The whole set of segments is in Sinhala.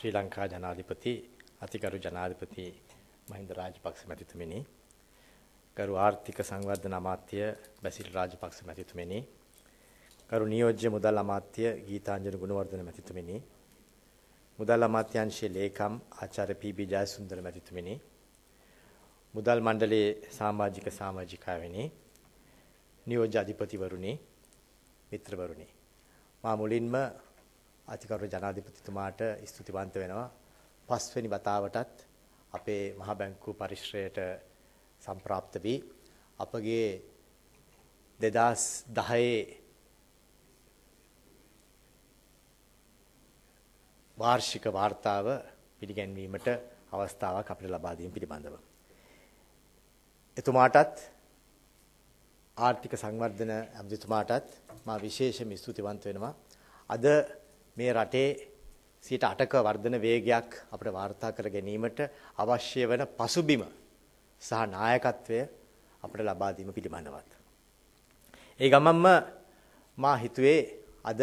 ශ්‍රී ලංකා ජනාධිපති අතිගරු ජනාධිපති මහින්ද රාජපක්ෂ මැතිතුමනි ගරු ආර්ථික සංවර්ධන අමාත්‍ය බැසිල් රාජපක්ෂ මැතිතුමනි ගරු නියෝජ්‍ය මුදල් අමාත්‍ය ගීතාංජන ගුණවර්ධන මැතිතුමනි මුදල් අමාත්‍යංශයේ ලේකම් ආචාර්ය පී.බී. ජයසුන්දර මැතිතුමනි මුදල් මණ්ඩලයේ සමාජික සමාජිකාවනි නියෝජ්‍ය අධිපතිවරුනි මිත්‍රවරුනි මා මුලින්ම අතිකරු ජනාධිපතිතුමාට ස්තුතිවන්ත වෙනවා. පස්වෙනි වතාවටත් අපේ මහා බැංකු පරිශ්‍රයට සම්ප්‍රාප්ත වී අපගේ 2010 වාර්ෂික වාර්තාව පිළිගැන්වීමට අවස්ථාවක් අපිට ලබා දීම පිළිබඳව. එතුමාටත් ආර්ථික සංවර්ධන අධිතුමාටත් මා විශේෂයෙන් ස්තුතිවන්ත වෙනවා. අද මේ රටේ 8ක වර්ධන වේගයක් අපිට වාර්තා කර ගැනීමට අවශ්‍ය වන පසුබිම සහ නායකත්වය අපිට ලබා දීම පිළිබඳවත්. ඒ ගමන්ම මා හිතුවේ අද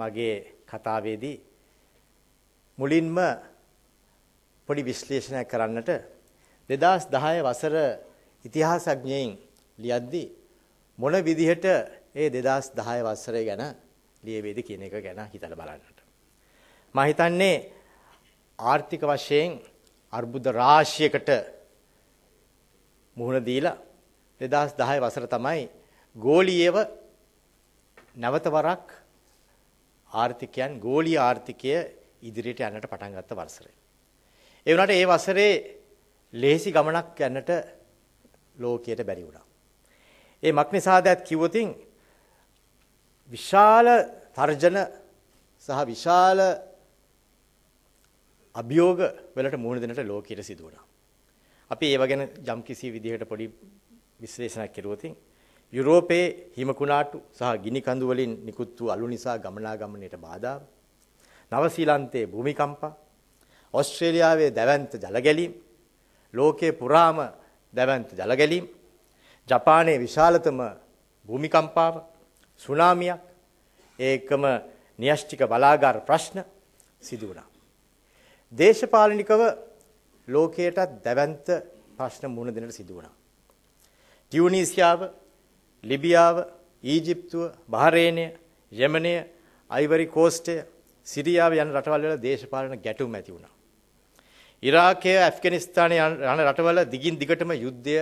මගේ කතාවේදී මුලින්ම පොඩි විශ්ලේෂණයක් කරන්නට 2010 වසර ඉතිහාසඥයින් ලියද්දී මොන විදිහට ඒ 2010 වසරේ ගැන ලියවේද කියන එක ගැන හිතලා බලන්න. මම හිතන්නේ ආර්ථික වශයෙන් අර්බුද රාශියකට මුහුණ දීලා 2010 වසර තමයි ගෝලීයව නැවත වරක් ආර්ථිකයන් ගෝලීය ආර්ථිකය ඉදිරියට යන්නට පටන් ගත්ත වසරේ. ඒ වුණාට ඒ වසරේ ලේසි ගමනක් යන්නට ලෝකයට බැරි වුණා. ඒ මක් නිසාදත් කිව්වොතින් විශාල තර්ජන සහ විශාල අභියෝග වලට මුහුණ දෙන්නට ලෝකීර සිදු වුණා. අපි ඒව ගැන යම් කිසි විදිහකට පොඩි විශ්ලේෂණයක් කරුවොත් යුරෝපයේ හිම කුණාටු සහ ගිනි කඳු වලින් නිකුත් වූ අලු නිසා ගමනාගමනයට බාධා නවසීලන්තයේ භූමිකම්ප ඕස්ට්‍රේලියාවේ දැවැන්ත ජල ගැලීම් ලෝකේ පුරාම දැවැන්ත ජල ගැලීම් ජපානයේ විශාලතම භූමිකම්පාව සුනාමියක් ඒකම න්‍යෂ්ටික බලාගාර ප්‍රශ්න සිදු වුණා දේශපාලනිකව ලෝකයට දැවැන්ත ප්‍රශ්න මුහුණ දෙන්නට සිදු වුණා. ටියුනීසියාව, ලිබියාව, ඊජිප්තුව, බහරේනය, යෙමනය, අයිවරි කෝස්ටය, සිරියාව යන රටවල් වල දේශපාලන ගැටුම් ඇති වුණා. ඉරාකය, ඇෆ්ගනිස්තානය යන රටවල දිගින් දිගටම යුද්ධය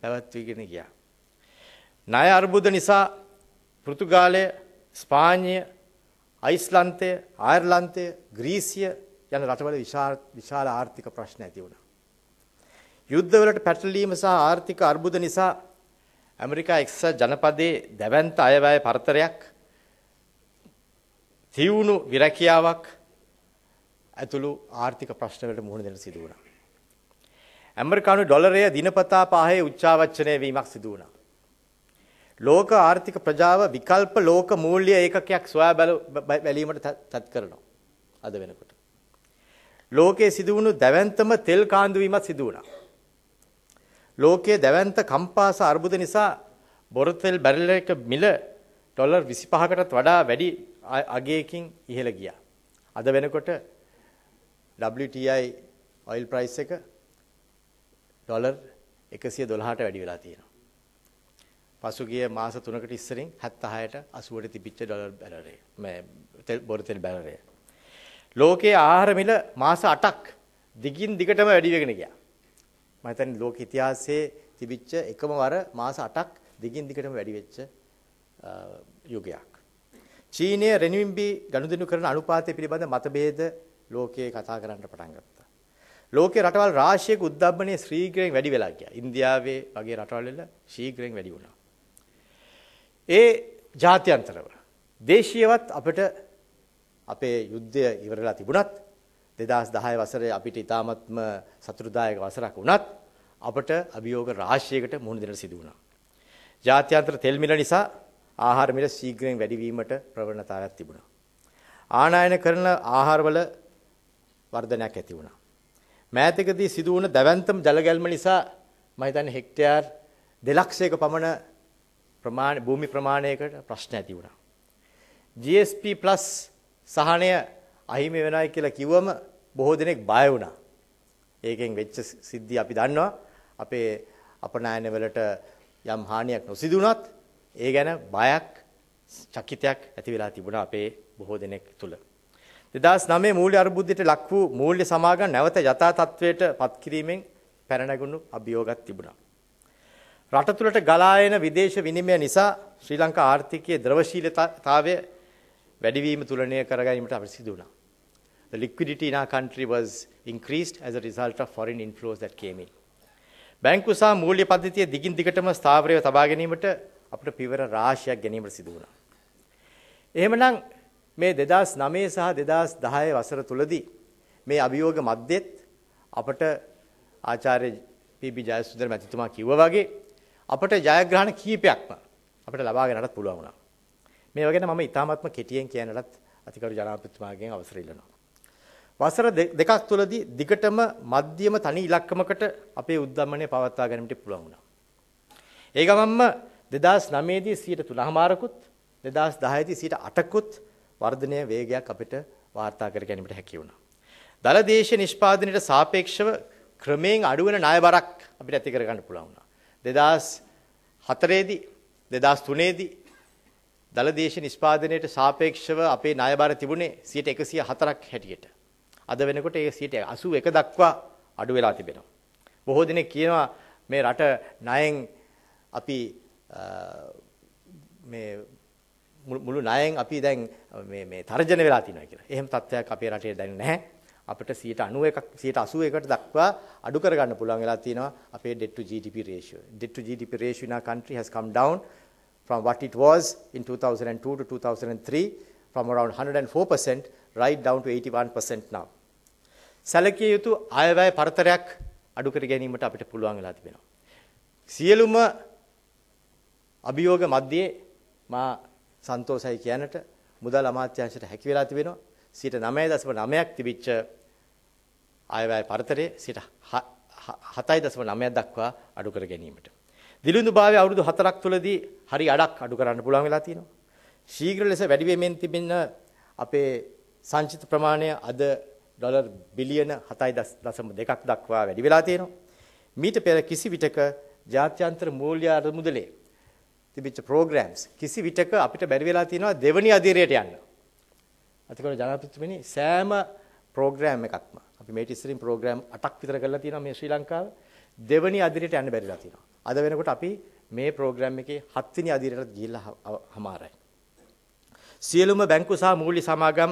පැවැත්වීගෙන ගියා. ණය අර්බුද නිසා පෘතුගාලය, ස්පාඤ්ඤය, අයිස්ලන්තය, අයර්ලන්තය, ග්‍රීසිය යන රටවල විශාල විශාල ආර්ථික ප්‍රශ්න ඇති වුණා. යුද්ධවලට පැටලීම සහ ආර්ථික අර්බුද නිසා ඇමරිකා එක්සත් ජනපදයේ දැවැන්ත අයවැය පරතරයක් තියුණු විරැකියාවක් ඇතුළු ආර්ථික ප්‍රශ්නවලට මුහුණ දෙන්න සිදු වුණා. ඇමරිකානු ඩොලරය දිනපතා පහේ උච්චාවචනය වීමක් සිදු වුණා. ලෝක ආර්ථික ප්‍රජාව විකල්ප ලෝක මූල්‍ය ඒකකයක් සොයා බැලීමට තත් කරනවා. අද වෙනකොට. ලෝකයේ සිදුවුණු දැවැන්තම තෙල් කාන්දු වීමත් සිදු වුණා. ලෝකයේ දැවැන්ත කම්පාස අර්බුද නිසා බොරතෙල් බැරල් එක මිල ඩොලර් 25කටත් වඩා වැඩි අගයකින් ඉහළ ගියා. අද වෙනකොට WTI oil price එක ඩොලර් 112ට වැඩි වෙලා තියෙනවා. පසුගිය මාස 3කට ඉස්සරින් 76ට 80ට තිබිච්ච ඩොලර් බැලරේ. මේ තෙල් බොරතෙල් බැලරේ. ලෝකයේ ආහාර මිල මාස 8ක් දිගින් දිගටම වැඩි වෙගෙන ගියා. මම හිතන්නේ ලෝක ඉතිහාසයේ තිබිච්ච එකම වර මාස 8ක් දිගින් දිගටම වැඩි වෙච්ච යුගයක්. චීනය රෙනිම්බි ගනුදෙනු කරන අනුපාතය පිළිබඳ මතභේද ලෝකයේ කතා කරන්න පටන් ගත්තා. ලෝකේ රටවල් රාශියක උද්දම්බනයේ ශීඝ්‍රයෙන් වැඩි වෙලා ගියා. ඉන්දියාවේ වගේ රටවල් වල ශීඝ්‍රයෙන් වැඩි වුණා. ඒ ජාත්‍යන්තරව දේශීයවත් අපිට අපේ යුද්ධය ඉවරලා තිබුණත් 2010 වසරේ අපිට ඉතාමත්ම සතුටුදායක වසරක් වුණත් අපට අභියෝග රාශියකට මුහුණ දෙන්න සිදු වුණා. ජාත්‍යන්තර තෙල් මිල නිසා ආහාර මිල ශීඝ්‍රයෙන් වැඩි වීමට ප්‍රවණතාවක් තිබුණා. ආනයන කරන ආහාරවල වර්ධනයක් ඇති වුණා. මෑතකදී සිදු වුණ දැවැන්තම ජල ගැල්ම නිසා මම හිතන්නේ හෙක්ටයාර් 2 පමණ ප්‍රමාණ භූමි ප්‍රමාණයකට ප්‍රශ්න ඇති වුණා. GSP+ සහනය අහිමි වෙනයි කියලා කිව්වම බොහෝ දෙනෙක් බය වුණා. ඒකෙන් වෙච්ච සිද්ධි අපි දන්නවා. අපේ අපනායන වලට යම් හානියක් නොසිදුනත් ඒ ගැන බයක් චකිතයක් ඇති වෙලා තිබුණා අපේ බොහෝ දෙනෙක් තුල. 2009 මූල්‍ය අර්බුදයට ලක් වූ මූල්‍ය සමාගම් නැවත යථා තත්වයට පත් කිරීමෙන් පැන අභියෝගයක් තිබුණා. රට තුළට ගලා එන විදේශ විනිමය නිසා ශ්‍රී ලංකා ආර්ථිකයේ ද්‍රවශීලතාවය වැඩිවීම තුලනය කරගැනීමට අපිට සිදු වුණා. The liquidity in our country was increased as a result of foreign inflows that came in. බැංකු සහ මූල්‍ය පද්ධතිය දිගින් දිගටම ස්ථාවරව තබා ගැනීමට අපිට පියවර රාශියක් ගැනීමට සිදු වුණා. එහෙමනම් මේ 2009 සහ 2010 වසර තුලදී මේ අභියෝග මැද්දෙත් අපට ආචාර්ය පී.බි. ජයසුන්දර මැතිතුමා කිව්වා වගේ අපට ජයග්‍රහණ කීපයක්ම අපිට ලබා ගන්නට පුළුවන් වුණා. මේවා ගැන මම ඉතාමත්ම කෙටියෙන් කියනලත් අතිකරු ජනාධිපතිතුමාගෙන් අවසර ඉල්ලනවා. වසර දෙකක් තුලදී දිගටම මධ්‍යම තනි ඉලක්කමකට අපේ උද්දමනය පවත්වා ගැනීමට පුළුවන් වුණා. ඒ ගමන්ම 2009 දී 103%කුත් 2010 දී 8%කුත් වර්ධනය වේගයක් අපිට වාර්තා කර ගැනීමට හැකි වුණා. දල දේශ නිෂ්පාදනයට සාපේක්ෂව ක්‍රමයෙන් අඩු වෙන ණය බරක් අපිට ඇති කර ගන්න පුළුවන් වුණා. 2004 දී 2003 දී දලදේශ නිෂ්පාදනයට සාපේක්ෂව අපේ ණය බාර තිබුණේ 104ක් හැටියට. අද වෙනකොට ඒ 81 දක්වා අඩු වෙලා තිබෙනවා. බොහෝ දෙනෙක් කියනවා මේ රට ණයෙන් අපි මේ මුළු ණයෙන් අපි දැන් මේ මේ තර්ජන වෙලා තිනවා කියලා. එහෙම තත්ත්වයක් අපේ රටේ දැන් නැහැ. අපිට 91ක් 81කට දක්වා අඩු කරගන්න පුළුවන් වෙලා තියෙනවා අපේ debt to GDP ratio. Debt to GDP ratio in our country has come down from what it was in 2002 to 2003, from around 104% right down to 81% now. සැලකිය යුතු අයවැය පරතරයක් අඩු කර ගැනීමට අපිට පුළුවන් වෙලා තිබෙනවා. සියලුම අභියෝග මැද්දේ මා සන්තෝෂයි කියනට මුදල් අමාත්‍යාංශයට හැකි වෙලා තිබෙනවා. 9.9ක් තිබිච්ච අයවැය පරතරය 7.9ක් දක්වා අඩු කර ගැනීමට දිලිඳු භාවයේ අවුරුදු 4ක් තුලදී හරි අඩක් අඩු කරන්න පුළුවන් වෙලා තියෙනවා. ශීඝ්‍ර ලෙස වැඩි වෙමින් තිබෙන අපේ සංචිත ප්‍රමාණය අද ඩොලර් බිලියන 7.2ක් දක්වා වැඩි වෙලා තියෙනවා. මීට පෙර කිසි විටක ජාත්‍යන්තර මූල්‍ය අරමුදලේ තිබිච්ච ප්‍රෝග්‍රෑම්ස් කිසි විටක අපිට බැරි වෙලා තියෙනවා දෙවනි අධීරයට යන්න. අතිකර ජනාධිපතිතුමනි සෑම ප්‍රෝග්‍රෑම් එකක්ම අපි මේට ඉස්සරින් ප්‍රෝග්‍රෑම් 8ක් විතර කරලා තියෙනවා මේ ශ්‍රී ලංකාවේ දෙවනි අධීරයට යන්න බැරිලා තියෙනවා. අද වෙනකොට අපි මේ ප්‍රෝග්‍රෑම් එකේ 7 වෙනි අදියරට ගිහිල්ලා හමාරයි. සියලුම බැංකු සහ මූල්‍ය සමාගම්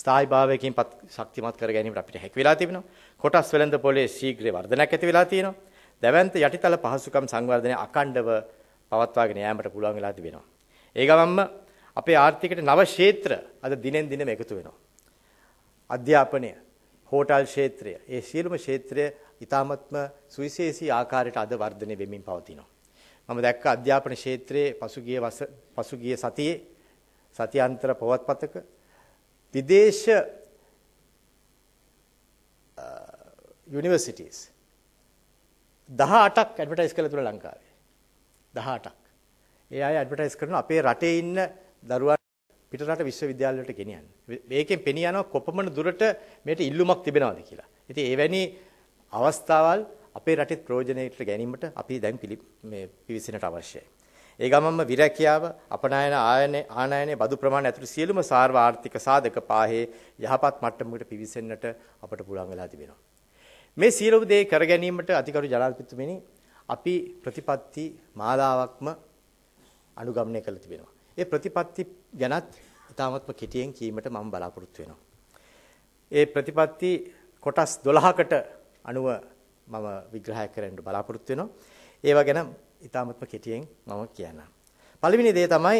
ස්ථායීභාවයකින් ශක්තිමත් කර ගැනීමට අපිට හැකි වෙලා තිබෙනවා. කොටස් වෙළඳ පොලේ ශීඝ්‍ර වර්ධනයක් ඇති වෙලා තියෙනවා. දැවැන්ත යටිතල පහසුකම් සංවර්ධනය අකණ්ඩව පවත්වාගෙන යාමට පුළුවන් වෙලා තිබෙනවා. ඒ ගමන්ම අපේ ආර්ථිකයට නව ක්ෂේත්‍ර අද දිනෙන් දිනම එකතු වෙනවා. අධ්‍යාපනය, හෝටල් ක්ෂේත්‍රය ඒ සියලුම ක්ෂේත්‍රය ඊ타මත්ම සුවිශේෂී ආකාරයට අද වර්ධනය වෙමින් පවතිනවා. මම දැක්ක අධ්‍යාපන ක්ෂේත්‍රයේ පසුගිය පසුගිය සතියේ සතියාන්තර පොවත්පතක විදේශ යුනිවර්සිටීස් 18ක් ඇඩ්වර්ටයිස් කළා තුන ලංකාවේ 18ක්. ඒ අය ඇඩ්වර්ටයිස් කරන අපේ රටේ ඉන්න දරුවන් පිටරට විශ්වවිද්‍යාලවලට ගෙනියන්නේ. මේකෙන් පෙනී යනවා කොපමණ දුරට මේට ඉල්ලුමක් තිබෙනවද කියලා. ඉතින් එවැනි අවස්ථාවල් අපේ රටේ ප්‍රයෝජනයට ගැනීමට අපි දැන් මේ පිවිසෙනට අවශ්‍යයි. ඒ ගමන්ම විරැකියාව, අපනයන ආයන ආනයනයේ බදු ප්‍රමාණය ඇතුළු සියලුම සාර්ව ආර්ථික සාධක පාහේ යහපත් මට්ටමකට පිවිසෙන්නට අපට පුළුවන් වෙලා තිබෙනවා. මේ සියලු දේ කර ගැනීමට අධිකරු ජනාධිපතිතුමනි අපි ප්‍රතිපත්ති මාලාවක්ම අනුගමනය කළ තිබෙනවා. ඒ ප්‍රතිපatti ගැනත් ඉතාමත්ම කෙටියෙන් කීමට මම බලාපොරොත්තු වෙනවා. ඒ ප්‍රතිපatti කොටස් 12කට අනුව මම විග්‍රහය කරන්න බලාපොරොත්තු වෙනවා. ඒවා ගැන ඉතාමත්ම කෙටියෙන් මම කියන්නම්. පළවෙනි දේ තමයි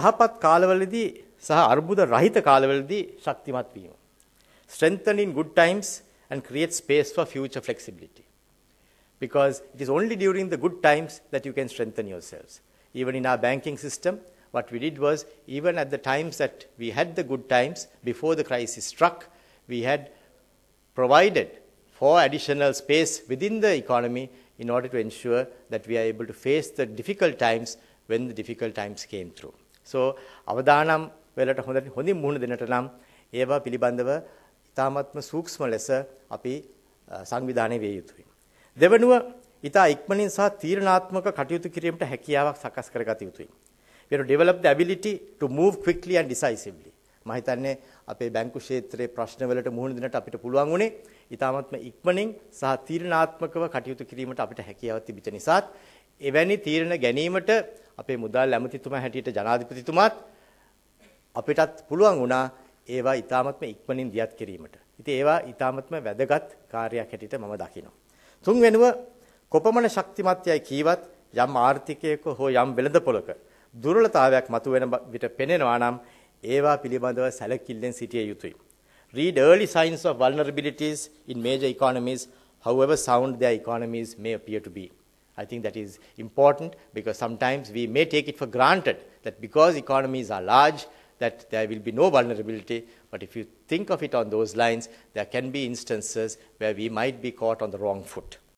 යහපත් කාලවලදී සහ අර්බුද රහිත කාලවලදී ශක්තිමත් වීම. Strengthen in good times and create space for future flexibility. Because it is only during the good times that you can strengthen yourselves. Even in our banking system, what we did was, even at the times that we had the good times before the crisis struck, we had provided for additional space within the economy in order to ensure that we are able to face the difficult times when the difficult times came through. So, our avadanam velata hondi muhuna denata nam ewa pilibandawa ithamathma sukshma lesa api uh, sangvidhane veyuthuwe. Devanuwa ita ikmanin saha thiranaatmaka katiyutu kirimata hakiyawak sakas karagathiyuthuwe. we have to develop the ability to move quickly and decisively. මම හිතන්නේ අපේ බැංකු ක්ෂේත්‍රයේ ප්‍රශ්නවලට මුහුණ දෙන්නට අපිට පුළුවන් වුණේ ඊටාත්ම ඉක්මනින් සහ තීරණාත්මකව කටයුතු කිරීමට අපිට හැකියාව තිබිට නිසාත් එවැනි තීරණ ගැනීමට අපේ මුදල් ඇමතිතුමා හැටියට ජනාධිපතිතුමාත් අපිටත් පුළුවන් වුණා ඒවා ඊටාත්ම ඉක්මනින් දියත් කිරීමට. ඉතින් ඒවා ඊටාත්ම වැදගත් කාර්යයක් හැටියට මම දකිනවා. තුන්වෙනුව කොපමණ ශක්තිමත්යයි කීවත් යම් ආර්ථිකයක හෝ යම් වෙළඳපොළක දුර්වලතාවයක් මතුවෙන විට පෙනෙනවා නම් ඒවා පිළිබඳව සැලකිල්ලෙන් සිටිය යුතුයි. Read early signs of vulnerabilities in major economies, however sound their economies may appear to be. I think that is important because sometimes we may take it for granted that because economies are large, that there will be no vulnerability. But if you think of it on those lines, there can be instances where we might be caught on the wrong foot.